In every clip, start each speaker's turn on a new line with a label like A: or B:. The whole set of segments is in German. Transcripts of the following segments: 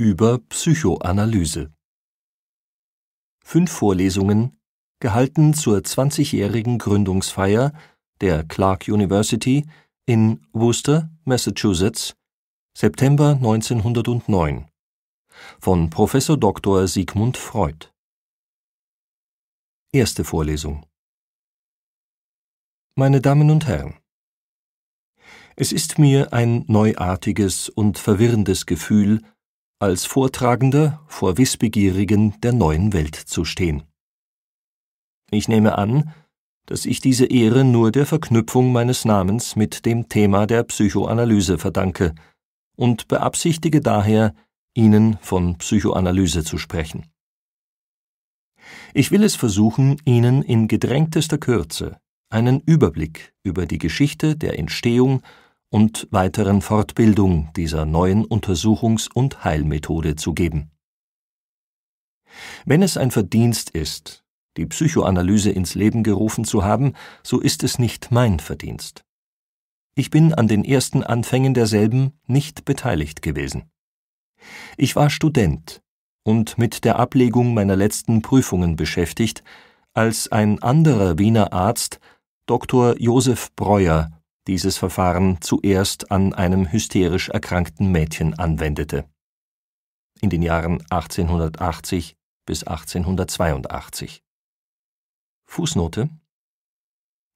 A: über Psychoanalyse. Fünf Vorlesungen, gehalten zur 20-jährigen Gründungsfeier der Clark University in Worcester, Massachusetts, September 1909 von Professor Dr. Sigmund Freud. Erste Vorlesung Meine Damen und Herren, es ist mir ein neuartiges und verwirrendes Gefühl, als Vortragender vor Wissbegierigen der neuen Welt zu stehen. Ich nehme an, dass ich diese Ehre nur der Verknüpfung meines Namens mit dem Thema der Psychoanalyse verdanke und beabsichtige daher, Ihnen von Psychoanalyse zu sprechen. Ich will es versuchen, Ihnen in gedrängtester Kürze einen Überblick über die Geschichte der Entstehung und weiteren Fortbildung dieser neuen Untersuchungs- und Heilmethode zu geben. Wenn es ein Verdienst ist, die Psychoanalyse ins Leben gerufen zu haben, so ist es nicht mein Verdienst. Ich bin an den ersten Anfängen derselben nicht beteiligt gewesen. Ich war Student und mit der Ablegung meiner letzten Prüfungen beschäftigt, als ein anderer Wiener Arzt, Dr. Josef Breuer, dieses Verfahren zuerst an einem hysterisch erkrankten Mädchen anwendete. In den Jahren 1880 bis 1882. Fußnote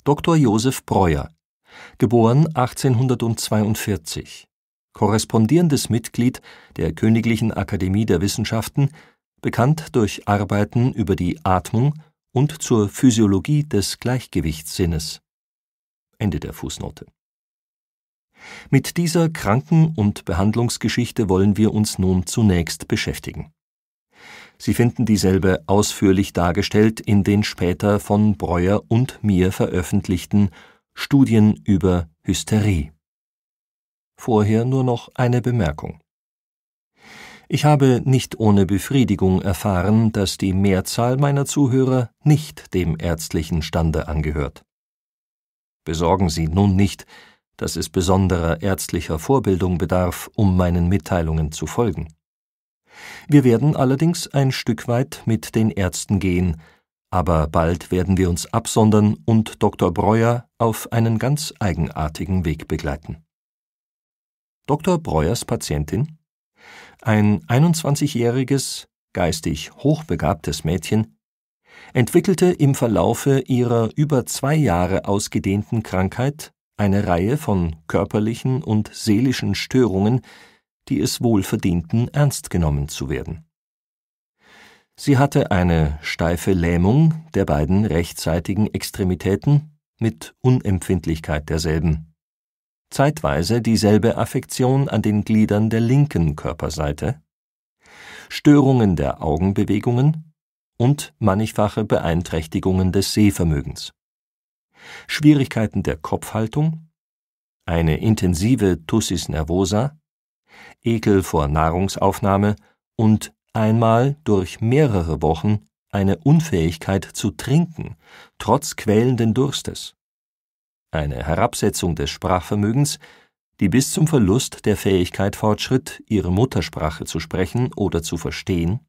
A: Dr. Josef Breuer, geboren 1842, korrespondierendes Mitglied der Königlichen Akademie der Wissenschaften, bekannt durch Arbeiten über die Atmung und zur Physiologie des Gleichgewichtssinnes. Ende der Fußnote. Mit dieser Kranken- und Behandlungsgeschichte wollen wir uns nun zunächst beschäftigen. Sie finden dieselbe ausführlich dargestellt in den später von Breuer und mir veröffentlichten Studien über Hysterie. Vorher nur noch eine Bemerkung. Ich habe nicht ohne Befriedigung erfahren, dass die Mehrzahl meiner Zuhörer nicht dem ärztlichen Stande angehört. Besorgen Sie nun nicht, dass es besonderer ärztlicher Vorbildung bedarf, um meinen Mitteilungen zu folgen. Wir werden allerdings ein Stück weit mit den Ärzten gehen, aber bald werden wir uns absondern und Dr. Breuer auf einen ganz eigenartigen Weg begleiten. Dr. Breuers Patientin? Ein 21-jähriges, geistig hochbegabtes Mädchen, entwickelte im Verlaufe ihrer über zwei Jahre ausgedehnten Krankheit eine Reihe von körperlichen und seelischen Störungen, die es wohl verdienten, ernst genommen zu werden. Sie hatte eine steife Lähmung der beiden rechtzeitigen Extremitäten mit Unempfindlichkeit derselben, zeitweise dieselbe Affektion an den Gliedern der linken Körperseite, Störungen der Augenbewegungen, und mannigfache Beeinträchtigungen des Sehvermögens. Schwierigkeiten der Kopfhaltung, eine intensive Tussis nervosa, Ekel vor Nahrungsaufnahme und einmal durch mehrere Wochen eine Unfähigkeit zu trinken, trotz quälenden Durstes, eine Herabsetzung des Sprachvermögens, die bis zum Verlust der Fähigkeit fortschritt, ihre Muttersprache zu sprechen oder zu verstehen,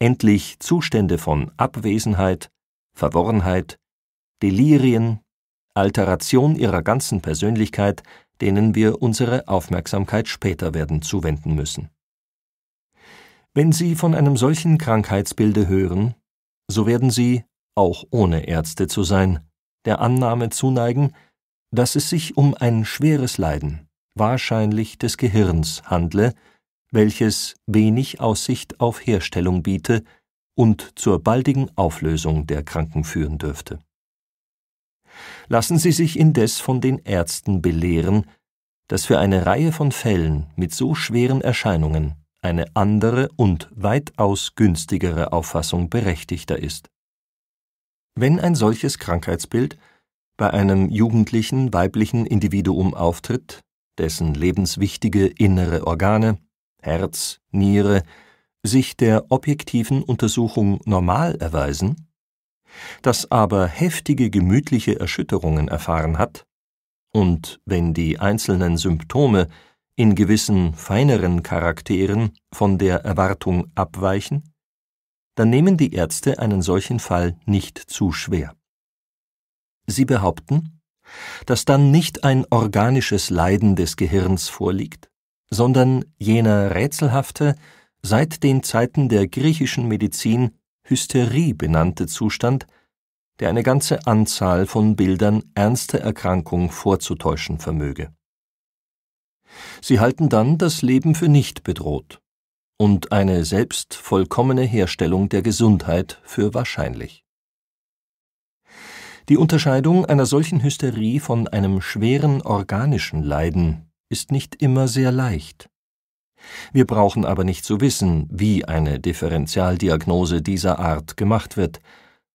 A: endlich Zustände von Abwesenheit, Verworrenheit, Delirien, Alteration ihrer ganzen Persönlichkeit, denen wir unsere Aufmerksamkeit später werden zuwenden müssen. Wenn Sie von einem solchen Krankheitsbilde hören, so werden Sie, auch ohne Ärzte zu sein, der Annahme zuneigen, dass es sich um ein schweres Leiden, wahrscheinlich des Gehirns, handle, welches wenig Aussicht auf Herstellung biete und zur baldigen Auflösung der Kranken führen dürfte. Lassen Sie sich indes von den Ärzten belehren, dass für eine Reihe von Fällen mit so schweren Erscheinungen eine andere und weitaus günstigere Auffassung berechtigter ist. Wenn ein solches Krankheitsbild bei einem jugendlichen weiblichen Individuum auftritt, dessen lebenswichtige innere Organe Herz, Niere sich der objektiven Untersuchung normal erweisen, das aber heftige gemütliche Erschütterungen erfahren hat, und wenn die einzelnen Symptome in gewissen feineren Charakteren von der Erwartung abweichen, dann nehmen die Ärzte einen solchen Fall nicht zu schwer. Sie behaupten, dass dann nicht ein organisches Leiden des Gehirns vorliegt, sondern jener rätselhafte, seit den Zeiten der griechischen Medizin Hysterie benannte Zustand, der eine ganze Anzahl von Bildern ernster Erkrankung vorzutäuschen vermöge. Sie halten dann das Leben für nicht bedroht und eine selbst vollkommene Herstellung der Gesundheit für wahrscheinlich. Die Unterscheidung einer solchen Hysterie von einem schweren organischen Leiden ist nicht immer sehr leicht. Wir brauchen aber nicht zu wissen, wie eine Differentialdiagnose dieser Art gemacht wird.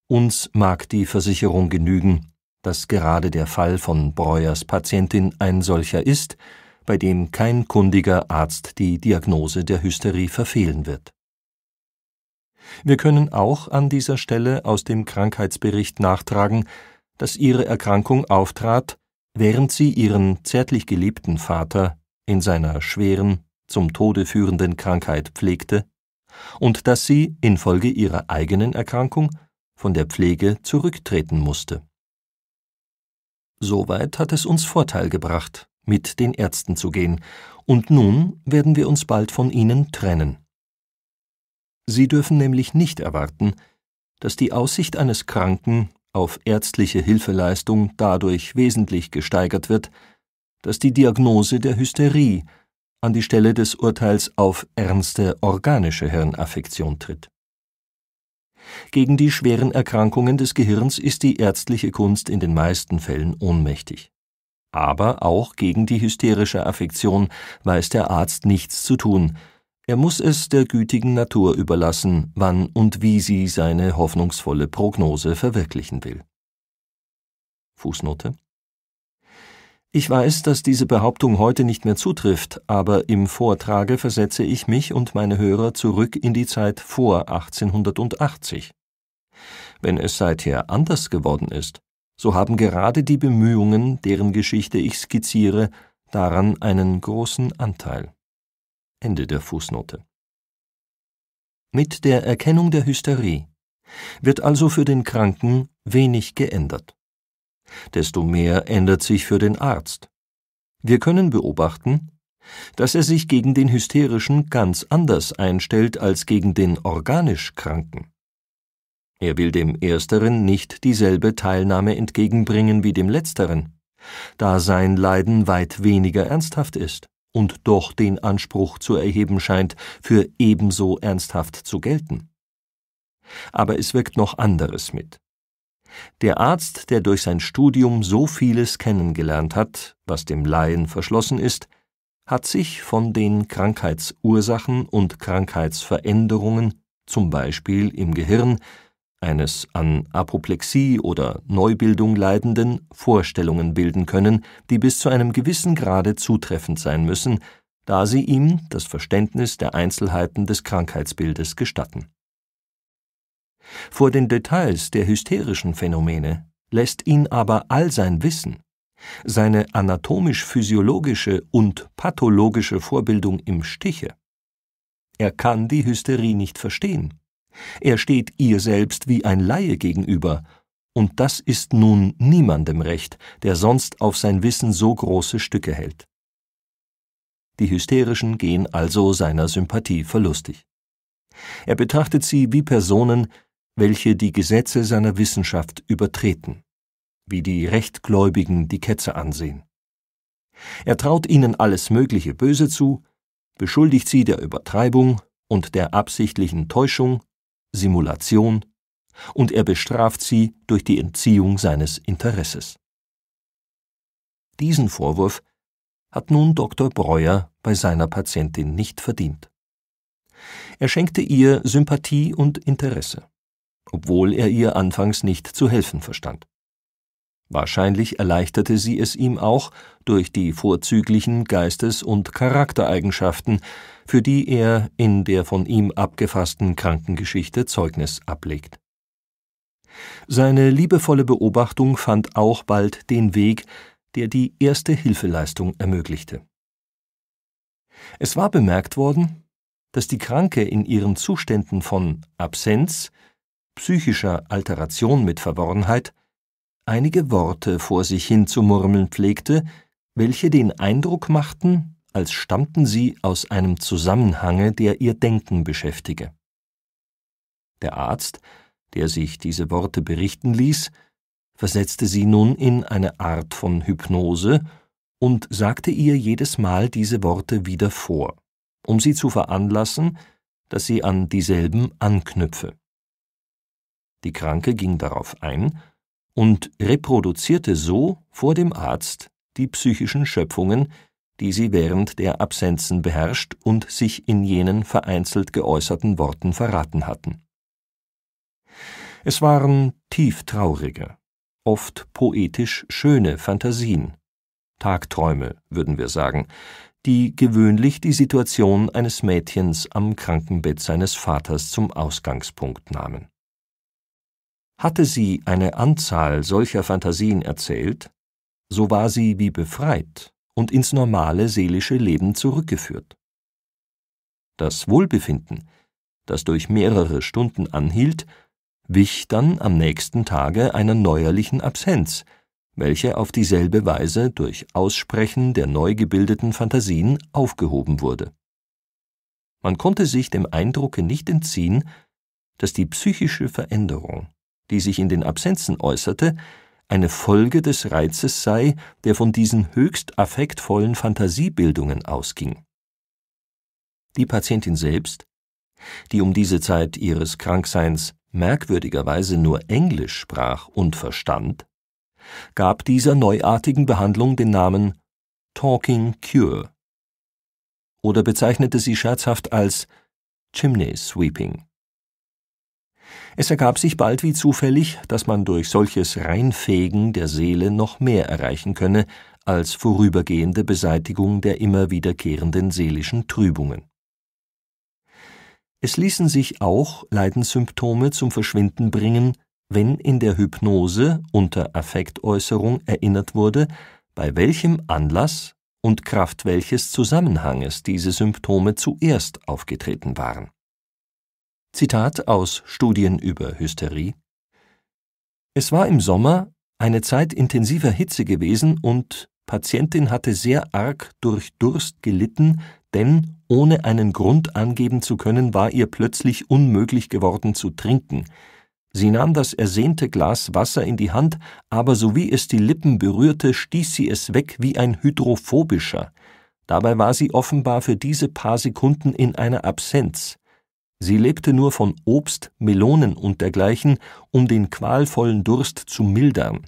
A: Uns mag die Versicherung genügen, dass gerade der Fall von Breuers Patientin ein solcher ist, bei dem kein kundiger Arzt die Diagnose der Hysterie verfehlen wird. Wir können auch an dieser Stelle aus dem Krankheitsbericht nachtragen, dass ihre Erkrankung auftrat, während sie ihren zärtlich geliebten Vater in seiner schweren, zum Tode führenden Krankheit pflegte, und dass sie infolge ihrer eigenen Erkrankung von der Pflege zurücktreten musste. Soweit hat es uns Vorteil gebracht, mit den Ärzten zu gehen, und nun werden wir uns bald von ihnen trennen. Sie dürfen nämlich nicht erwarten, dass die Aussicht eines Kranken auf ärztliche Hilfeleistung dadurch wesentlich gesteigert wird, dass die Diagnose der Hysterie an die Stelle des Urteils auf ernste organische Hirnaffektion tritt. Gegen die schweren Erkrankungen des Gehirns ist die ärztliche Kunst in den meisten Fällen ohnmächtig. Aber auch gegen die hysterische Affektion weiß der Arzt nichts zu tun, er muss es der gütigen Natur überlassen, wann und wie sie seine hoffnungsvolle Prognose verwirklichen will. Fußnote ich weiß, dass diese Behauptung heute nicht mehr zutrifft, aber im Vortrage versetze ich mich und meine Hörer zurück in die Zeit vor 1880. Wenn es seither anders geworden ist, so haben gerade die Bemühungen, deren Geschichte ich skizziere, daran einen großen Anteil. Ende der Fußnote. Mit der Erkennung der Hysterie wird also für den Kranken wenig geändert. Desto mehr ändert sich für den Arzt. Wir können beobachten, dass er sich gegen den Hysterischen ganz anders einstellt als gegen den organisch Kranken. Er will dem Ersteren nicht dieselbe Teilnahme entgegenbringen wie dem Letzteren, da sein Leiden weit weniger ernsthaft ist und doch den Anspruch zu erheben scheint, für ebenso ernsthaft zu gelten. Aber es wirkt noch anderes mit. Der Arzt, der durch sein Studium so vieles kennengelernt hat, was dem Laien verschlossen ist, hat sich von den Krankheitsursachen und Krankheitsveränderungen, zum Beispiel im Gehirn, eines an Apoplexie oder Neubildung Leidenden Vorstellungen bilden können, die bis zu einem gewissen Grade zutreffend sein müssen, da sie ihm das Verständnis der Einzelheiten des Krankheitsbildes gestatten. Vor den Details der hysterischen Phänomene lässt ihn aber all sein Wissen, seine anatomisch-physiologische und pathologische Vorbildung im Stiche. Er kann die Hysterie nicht verstehen er steht ihr selbst wie ein Laie gegenüber, und das ist nun niemandem recht, der sonst auf sein Wissen so große Stücke hält. Die Hysterischen gehen also seiner Sympathie verlustig. Er betrachtet sie wie Personen, welche die Gesetze seiner Wissenschaft übertreten, wie die Rechtgläubigen die Ketzer ansehen. Er traut ihnen alles mögliche Böse zu, beschuldigt sie der Übertreibung und der absichtlichen Täuschung Simulation, und er bestraft sie durch die Entziehung seines Interesses. Diesen Vorwurf hat nun Dr. Breuer bei seiner Patientin nicht verdient. Er schenkte ihr Sympathie und Interesse, obwohl er ihr anfangs nicht zu helfen verstand. Wahrscheinlich erleichterte sie es ihm auch durch die vorzüglichen Geistes- und Charaktereigenschaften, für die er in der von ihm abgefassten Krankengeschichte Zeugnis ablegt. Seine liebevolle Beobachtung fand auch bald den Weg, der die erste Hilfeleistung ermöglichte. Es war bemerkt worden, dass die Kranke in ihren Zuständen von Absenz, psychischer Alteration mit Verworrenheit einige Worte vor sich hin zu murmeln pflegte, welche den Eindruck machten, als stammten sie aus einem Zusammenhange, der ihr Denken beschäftige. Der Arzt, der sich diese Worte berichten ließ, versetzte sie nun in eine Art von Hypnose und sagte ihr jedes Mal diese Worte wieder vor, um sie zu veranlassen, dass sie an dieselben anknüpfe. Die Kranke ging darauf ein und reproduzierte so vor dem Arzt die psychischen Schöpfungen, die sie während der Absenzen beherrscht und sich in jenen vereinzelt geäußerten Worten verraten hatten. Es waren tieftraurige, oft poetisch schöne Fantasien, Tagträume, würden wir sagen, die gewöhnlich die Situation eines Mädchens am Krankenbett seines Vaters zum Ausgangspunkt nahmen. Hatte sie eine Anzahl solcher Fantasien erzählt, so war sie wie befreit und ins normale seelische Leben zurückgeführt. Das Wohlbefinden, das durch mehrere Stunden anhielt, wich dann am nächsten Tage einer neuerlichen Absenz, welche auf dieselbe Weise durch Aussprechen der neu gebildeten Fantasien aufgehoben wurde. Man konnte sich dem Eindrucke nicht entziehen, dass die psychische Veränderung die sich in den Absenzen äußerte, eine Folge des Reizes sei, der von diesen höchst affektvollen Fantasiebildungen ausging. Die Patientin selbst, die um diese Zeit ihres Krankseins merkwürdigerweise nur Englisch sprach und verstand, gab dieser neuartigen Behandlung den Namen Talking Cure oder bezeichnete sie scherzhaft als Chimney Sweeping. Es ergab sich bald wie zufällig, dass man durch solches Reinfegen der Seele noch mehr erreichen könne als vorübergehende Beseitigung der immer wiederkehrenden seelischen Trübungen. Es ließen sich auch Leidenssymptome zum Verschwinden bringen, wenn in der Hypnose unter Affektäußerung erinnert wurde, bei welchem Anlass und Kraft welches Zusammenhanges diese Symptome zuerst aufgetreten waren. Zitat aus Studien über Hysterie Es war im Sommer eine Zeit intensiver Hitze gewesen und Patientin hatte sehr arg durch Durst gelitten, denn ohne einen Grund angeben zu können, war ihr plötzlich unmöglich geworden zu trinken. Sie nahm das ersehnte Glas Wasser in die Hand, aber sowie es die Lippen berührte, stieß sie es weg wie ein hydrophobischer. Dabei war sie offenbar für diese paar Sekunden in einer Absenz. Sie lebte nur von Obst, Melonen und dergleichen, um den qualvollen Durst zu mildern.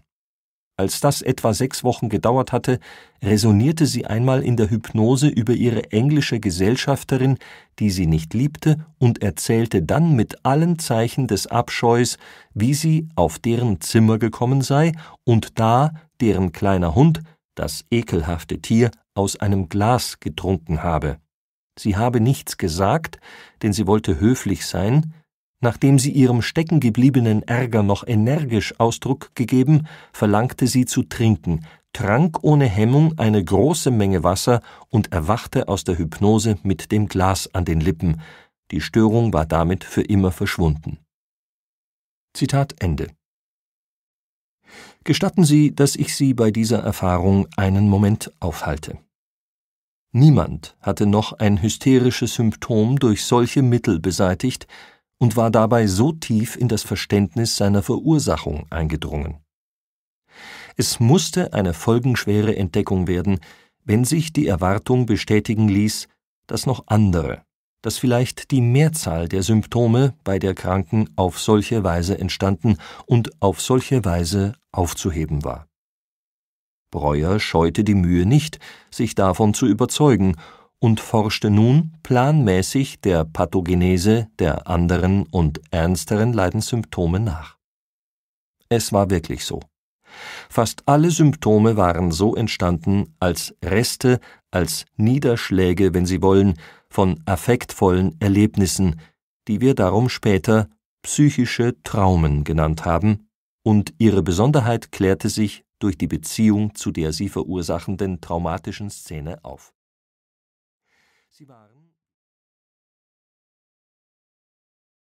A: Als das etwa sechs Wochen gedauert hatte, resonierte sie einmal in der Hypnose über ihre englische Gesellschafterin, die sie nicht liebte, und erzählte dann mit allen Zeichen des Abscheus, wie sie auf deren Zimmer gekommen sei und da deren kleiner Hund, das ekelhafte Tier, aus einem Glas getrunken habe. Sie habe nichts gesagt, denn sie wollte höflich sein, nachdem sie ihrem steckengebliebenen Ärger noch energisch Ausdruck gegeben, verlangte sie zu trinken, trank ohne Hemmung eine große Menge Wasser und erwachte aus der Hypnose mit dem Glas an den Lippen. Die Störung war damit für immer verschwunden. Zitat Ende. Gestatten Sie, dass ich Sie bei dieser Erfahrung einen Moment aufhalte. Niemand hatte noch ein hysterisches Symptom durch solche Mittel beseitigt und war dabei so tief in das Verständnis seiner Verursachung eingedrungen. Es musste eine folgenschwere Entdeckung werden, wenn sich die Erwartung bestätigen ließ, dass noch andere, dass vielleicht die Mehrzahl der Symptome bei der Kranken auf solche Weise entstanden und auf solche Weise aufzuheben war. Breuer scheute die Mühe nicht, sich davon zu überzeugen und forschte nun planmäßig der Pathogenese der anderen und ernsteren Leidenssymptome nach. Es war wirklich so. Fast alle Symptome waren so entstanden als Reste, als Niederschläge, wenn Sie wollen, von affektvollen Erlebnissen, die wir darum später psychische Traumen genannt haben, und ihre Besonderheit klärte sich durch die Beziehung zu der sie verursachenden traumatischen Szene auf. Sie war